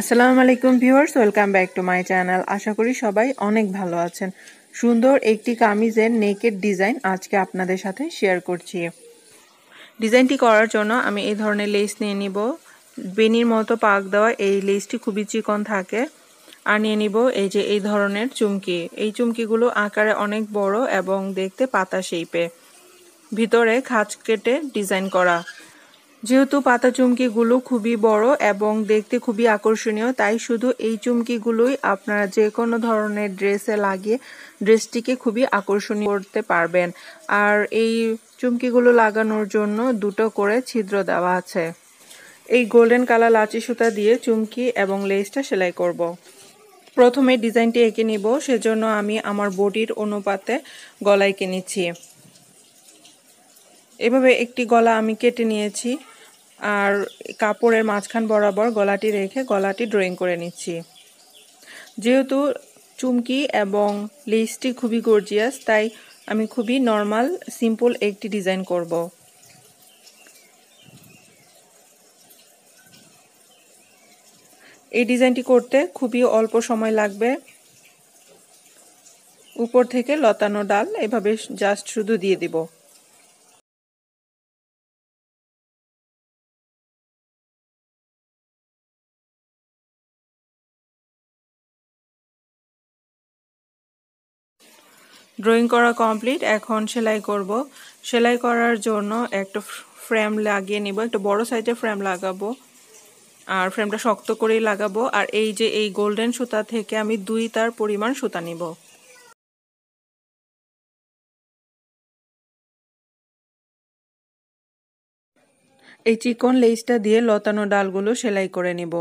আসসালামু আলাইকুম viewers welcome back to my channel আশা করি সবাই অনেক ভালো আছেন সুন্দর একটি কামিজের নেকের ডিজাইন আজকে আপনাদের সাথে শেয়ার করছি ডিজাইনটি করার জন্য আমি এই ধরনের লেস নিয়ে নিব বেনির মতো পাক দেওয়া এই লেসটি খুবই চিকন থাকে আর নিয়ে নিব এই যে এই ধরনের চুমকি এই চুমকিগুলো আকারে অনেক বড় এবং দেখতে পাতা শেপে ভিতরে খাঁচ কেটে ডিজাইন করা যেহেতু পাতা চুমকিগুলো খুবই বড় এবং দেখতে খুবই আকর্ষণীয় তাই শুধু এই চুমকিগুলোই আপনারা যে কোনো ধরনের ড্রেসে লাগিয়ে ড্রেসটিকে খুবই আকর্ষণীয় করতে পারবেন আর এই চুমকিগুলো লাগানোর জন্য দুটো করে ছিদ্র দেওয়া আছে এই গোল্ডেন কালার লাচি সুতা দিয়ে চুমকি এবং লেসটা সেলাই করব। প্রথমে ডিজাইনটি এঁকে নিব সেজন্য আমি আমার বডির অনুপাতে গলায় কিনেছি এভাবে একটি গলা আমি কেটে নিয়েছি আর কাপড়ের মাঝখান বরাবর গলাটি রেখে গলাটি ড্রয়িং করে নিচ্ছি যেহেতু চুমকি এবং লেসটি খুবই গর্জিয়াস তাই আমি খুবই নর্মাল সিম্পল একটি ডিজাইন করব এই ডিজাইনটি করতে খুবই অল্প সময় লাগবে উপর থেকে লতানো ডাল এভাবে জাস্ট শুধু দিয়ে দিব ড্রয়িং করা কমপ্লিট এখন সেলাই করব সেলাই করার জন্য একটা ফ্রেম লাগিয়ে নিব একটা বড় সাইজের ফ্রেম লাগাবো আর ফ্রেমটা শক্ত করেই লাগাবো আর এই যে এই গোল্ডেন সুতা থেকে আমি দুই তার পরিমাণ সুতা নিব এই চিকন লেসটা দিয়ে লতানো ডালগুলো সেলাই করে নিব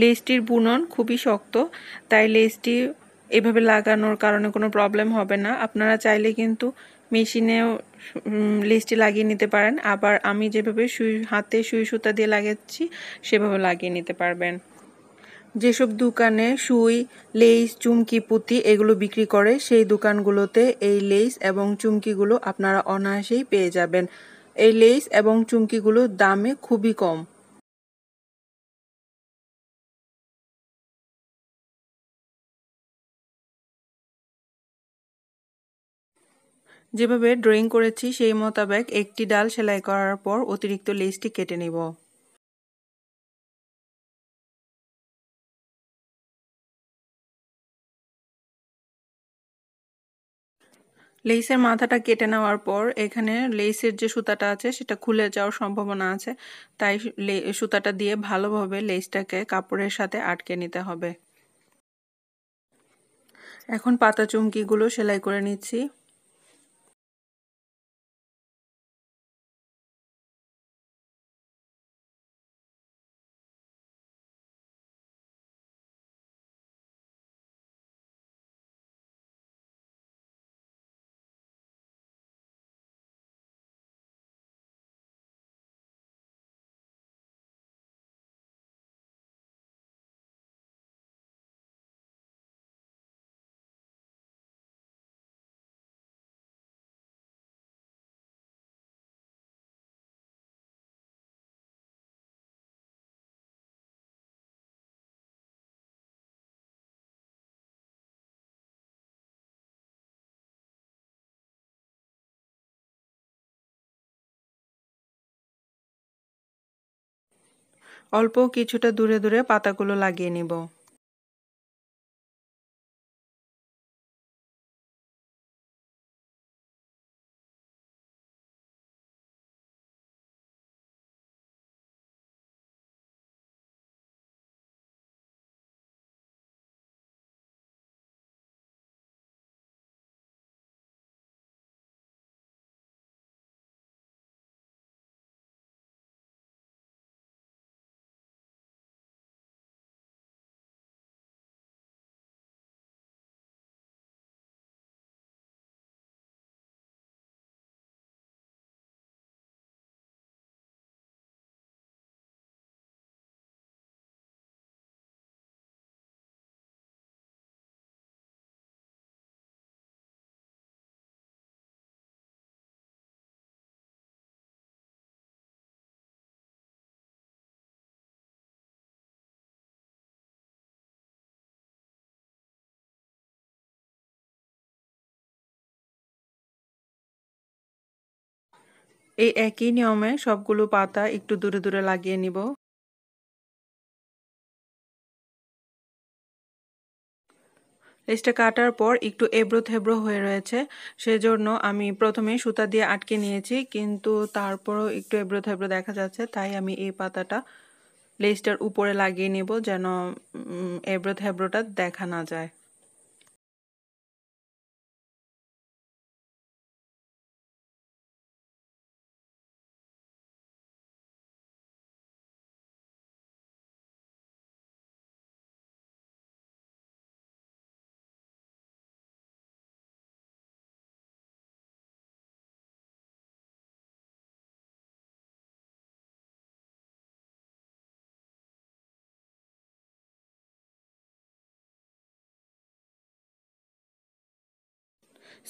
লেসটির বুনন খুবই শক্ত তাই লেসটি এভাবে লাগানোর কারণে কোনো প্রবলেম হবে না আপনারা চাইলে কিন্তু মেশিনেও লেসটি লাগিয়ে নিতে পারেন আবার আমি যেভাবে সুই হাতে সুই সুতা দিয়ে লাগাচ্ছি সেভাবে লাগিয়ে নিতে পারবেন যেসব দোকানে সুই লেস চুমকি পুঁতি এগুলো বিক্রি করে সেই দোকানগুলোতে এই লেস এবং চুমকিগুলো আপনারা অনায়াসেই পেয়ে যাবেন এই লেস এবং চুমকিগুলোর দামে খুবই কম যেভাবে ড্রয়িং করেছি সেই মোতাবেক একটি ডাল সেলাই করার পর অতিরিক্ত লেসটি কেটে নেব লেসের মাথাটা কেটে নেওয়ার পর এখানে লেসের যে সুতাটা আছে সেটা খুলে যাওয়ার সম্ভাবনা আছে তাই সুতাটা দিয়ে ভালোভাবে লেসটাকে কাপড়ের সাথে আটকে নিতে হবে এখন পাতা চুমকিগুলো সেলাই করে নিচ্ছি অল্প কিছুটা দূরে দূরে পাতাগুলো লাগিয়ে নিব এই একই নিয়মে সবগুলো পাতা একটু দূরে দূরে লাগিয়ে নিব লেজটা কাটার পর একটু এব্রো থেব্রো হয়ে রয়েছে সেজন্য আমি প্রথমে সুতা দিয়ে আটকে নিয়েছি কিন্তু তারপরও একটু এব্রো থেব্রো দেখা যাচ্ছে তাই আমি এই পাতাটা লেজটার উপরে লাগিয়ে নেব যেন এব্রো থেব্রোটা দেখা না যায়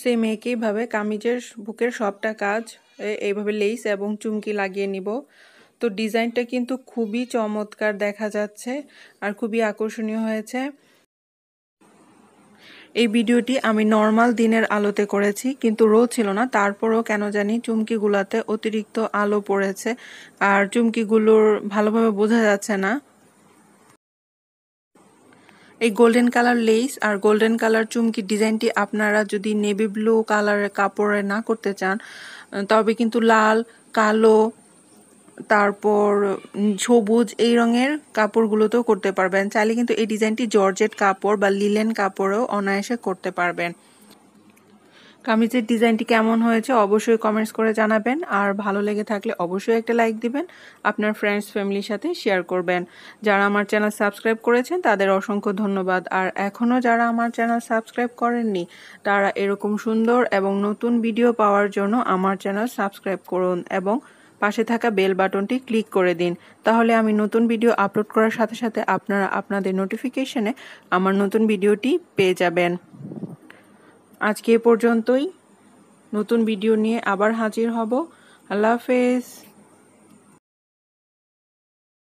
সেই মেয়েকেইভাবে কামিজের বুকের সবটা কাজ এইভাবে লেস এবং চুমকি লাগিয়ে নিব তো ডিজাইনটা কিন্তু খুবই চমৎকার দেখা যাচ্ছে আর খুবই আকর্ষণীয় হয়েছে এই ভিডিওটি আমি নর্মাল দিনের আলোতে করেছি কিন্তু রোদ ছিল না তারপরও কেন জানি চুমকিগুলোতে অতিরিক্ত আলো পড়েছে আর চুমকিগুলোর ভালোভাবে বোঝা যাচ্ছে না এই গোল্ডেন কালার লেস আর গোল্ডেন কালার চুমকির ডিজাইনটি আপনারা যদি নেভি ব্লু কালারের কাপড়ে না করতে চান তবে কিন্তু লাল কালো তারপর সবুজ এই রঙের কাপড়গুলোতেও করতে পারবেন চাইলে কিন্তু এই ডিজাইনটি জর্জেট কাপড় বা লিলেন কাপড়েও অনায়াসে করতে পারবেন কামিজের ডিজাইনটি কেমন হয়েছে অবশ্যই কমেন্টস করে জানাবেন আর ভালো লেগে থাকলে অবশ্যই একটা লাইক দিবেন আপনার ফ্রেন্ডস ফ্যামিলির সাথে শেয়ার করবেন যারা আমার চ্যানেল সাবস্ক্রাইব করেছেন তাদের অসংখ্য ধন্যবাদ আর এখনও যারা আমার চ্যানেল সাবস্ক্রাইব করেননি তারা এরকম সুন্দর এবং নতুন ভিডিও পাওয়ার জন্য আমার চ্যানেল সাবস্ক্রাইব করুন এবং পাশে থাকা বেল বাটনটি ক্লিক করে দিন তাহলে আমি নতুন ভিডিও আপলোড করার সাথে সাথে আপনারা আপনাদের নোটিফিকেশনে আমার নতুন ভিডিওটি পেয়ে যাবেন আজকে এ পর্যন্তই নতুন ভিডিও নিয়ে আবার হাজির হব আল্লাহ হাফেজ